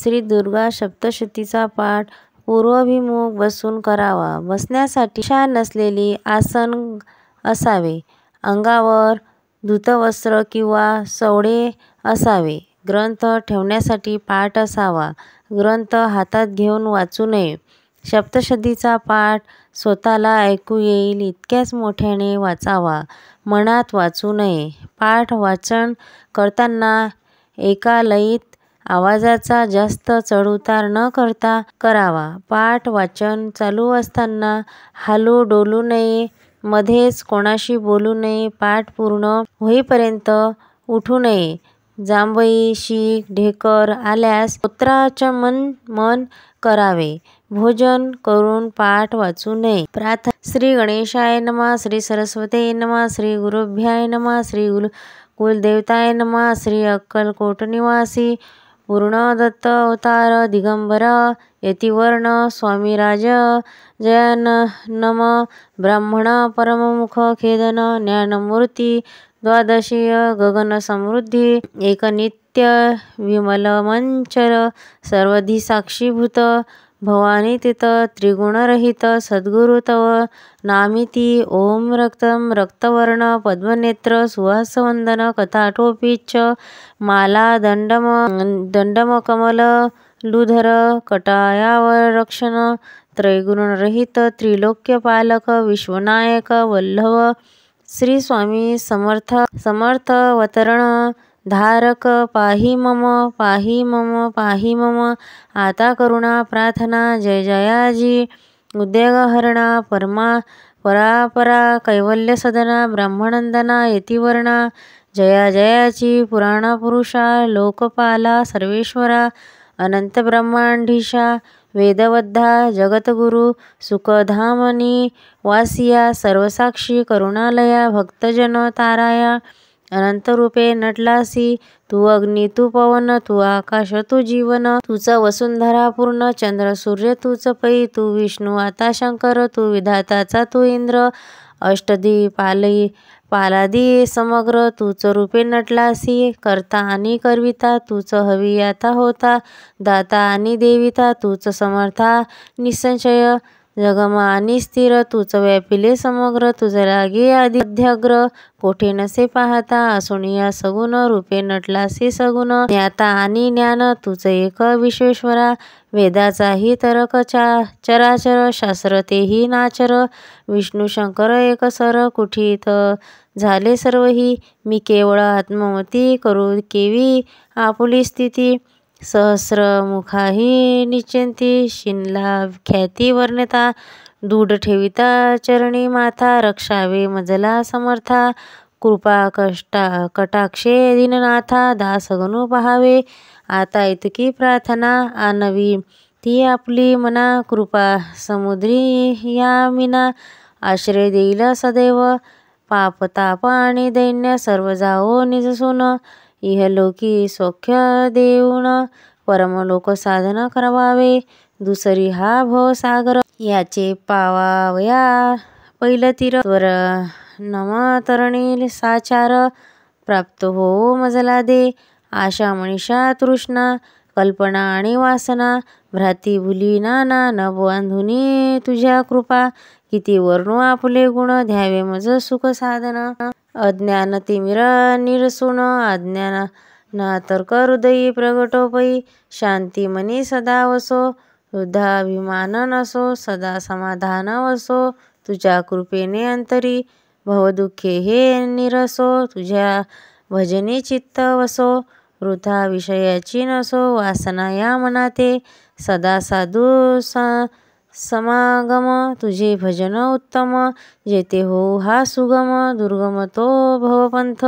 श्री दुर्गा सप्तशतीचा पाठ पूर्वाभिमुख बसून करावा बसण्यासाठी छान नसलेली आसन असावे अंगावर धुतवस्त्र किंवा सवडे असावे ग्रंथ ठेवण्यासाठी पाठ असावा ग्रंथ हातात घेऊन वाचू नये सप्तशतीचा पाठ स्वतःला ऐकू येईल इतक्याच मोठ्याने वाचावा मनात वाचू नये पाठ वाचन करताना एका लईत आवाजाचा जास्त चढउतार न करता करावा. पाठ वाचन चालू असताना हालू डोलू नये. मध्येच कोणाशी बोलू नये. पाठ पूर्ण होईपर्यंत उठू नये. जांभई, शीख, ढेकर आल्यास पुत्राच्या मन मन करावे. भोजन करून पाठ वाचू नये. प्रार्थना श्री गणेशाय नमा श्री सरस्वती नमा श्री गुरुभ्याय नमा श्री कुलदेवताय नमा श्री अक्कलकोटनिवासी पूर्णदत्त अवतार दिगंबर यतिवर्ण स्वामीराज नम ब्राह्मण परममुख खेदन ज्ञानमूर्ती द्वादशीय समृद्धी एकनित्य विमलमंचर सर्वधी साक्षीभूत भवानी तिथं त्रिगुणरहित सद्गुरु तव नामिती ओम रक्तम रक्तवर्ण पद्मनेत्र सुहासवंदन कथाटोपी माला दंडम दंडमकमल लुधर कटायावर कटायावरक्षण त्रैगुणरहित त्रिलोक्यपालक विश्वनायक वल्लभ श्री स्वामी समर्थ वतरण धारक पाहि मम पाहि मम पाहि मम आता करुणा प्रार्थना जय जयाजी उद्योगहरणा परमा परापरा कैवल्यसदना ब्रह्मनंदना यतिवर्णा जया जयाची पुराणपुरुषा लोकपाला सर्वेश्वरा अनंत ब्रह्मांडीशा वेदवद्धा जगतगुरु सुखधामनी वासिया सर्वसाक्षी करुणालया भक्तजन ताराया अनंतरूपे नटलासी तू अग्नी तू पवन तू आकाश तू जीवन तूच वसुंधरा पूर्ण चंद्र सूर्य तूच पै तू विष्णू आता शंकर तू विधाताचा तू इंद्र अष्टदी पालई पालादी समग्र तूच रूपे नटलासी करता आणि करविता तूच हवी आता होता दाता आणि देविता तूच समर्था निसंशय जगमा आणि स्थिर तूच व्यापिले समग्र तुझ लागे आधी अध्याग्र कोठे नसे पाहता असुनिया सगुण रूपे नटलासी सगुण ज्ञाता आणि ज्ञान तूच एक विश्वेश्वरा वेदाचाही तरक चा चराचर शास्त्र तेही नाचर विष्णू शंकर एक सर कुठीत झाले सर्वही मी केवळ आत्ममती करू केवी आपुली स्थिती सहस्र सहस्रमुखाही हि शिनला ख्याती वर्णता दूढ ठेविता चरणी माथा रक्षावे मजला समर्था कृपा कष्टा कटाक्षे दिननाथा दासगणू पहावे आता इतकी प्रार्थना आनवी ती आपली मना कृपा समुद्री या मिना आश्रय देईल सदैव ताप आणि दैन्य सर्व जाओ निज इहलोकी सौख्य देऊन लोक साधना करवावे दुसरी हा सागर याचे पावावया पहिलं तीर स्वर नमातरणी साचार प्राप्त हो मजला दे आशा मनीषा तृष्णा कल्पना आणि वासना भ्राती भुली नाना न बांधुनी तुझ्या कृपा किती वर्णू आपले गुण ध्यावे मज सुख साधना अज्ञान अज्ञानतिमिरा निरसून अज्ञानातर्कहृदयी शांती मनी सदा वसो वृद्धाभिमान नसो सदा समाधान वसो, तुझ्या कृपेने अंतरी भवदुःखे हे निरसो तुझ्या भजने चित्त वसो वृथा विषयाची नसो वासना या मनाते सदा साधू सा समागम तुझे भजन उत्तम जेते हो हा सुगम दुर्गम तो भवपंथ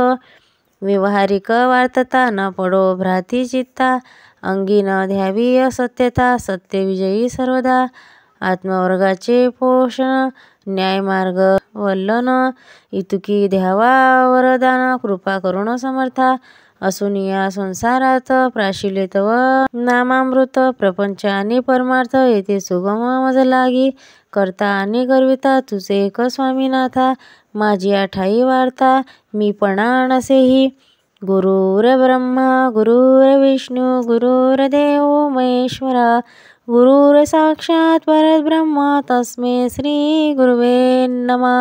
व्यवहारिक वार्तता न पडो भ्राती चित्ता अंगी न ध्यावी असत्यता सत्यविजयी सर्वदा आत्मवर्गाचे पोषण न्यायमार्ग वल्लन इतुकी द्यावा वरदान कृपा करुण समर्था असून या संसारात प्राशिलेत व नामामृत प्रपंच आणि परमार्थ येथे सुगम मज लागी करता आणि गर्विता तुझे एक स्वामीनाथा माझी आठाई वार्ता मी पणा गुरुर्ब्रह्म गुरुर्विष्णु गुरुर्देवो महेश्वर गुरुर्साक्षात् परब्रह्म तस्मै श्रीगुरुवे नमः